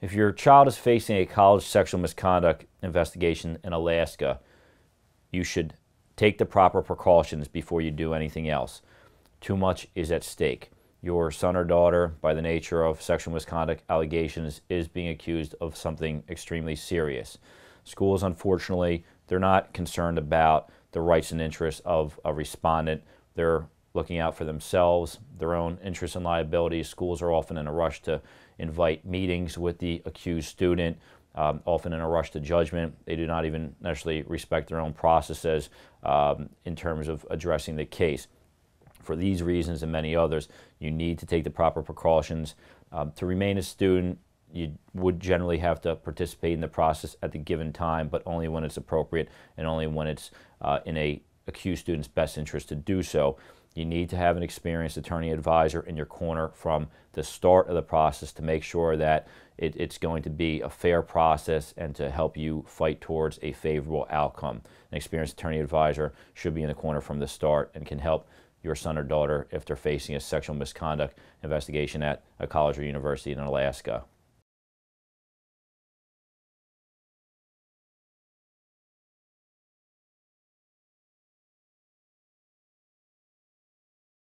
If your child is facing a college sexual misconduct investigation in Alaska, you should take the proper precautions before you do anything else. Too much is at stake. Your son or daughter, by the nature of sexual misconduct allegations, is being accused of something extremely serious. Schools, unfortunately, they're not concerned about the rights and interests of a respondent. They're looking out for themselves, their own interests and liabilities. Schools are often in a rush to invite meetings with the accused student, um, often in a rush to judgment. They do not even necessarily respect their own processes um, in terms of addressing the case. For these reasons and many others, you need to take the proper precautions. Um, to remain a student, you would generally have to participate in the process at the given time, but only when it's appropriate and only when it's uh, in a accused student's best interest to do so. You need to have an experienced attorney advisor in your corner from the start of the process to make sure that it, it's going to be a fair process and to help you fight towards a favorable outcome. An experienced attorney advisor should be in the corner from the start and can help your son or daughter if they're facing a sexual misconduct investigation at a college or university in Alaska.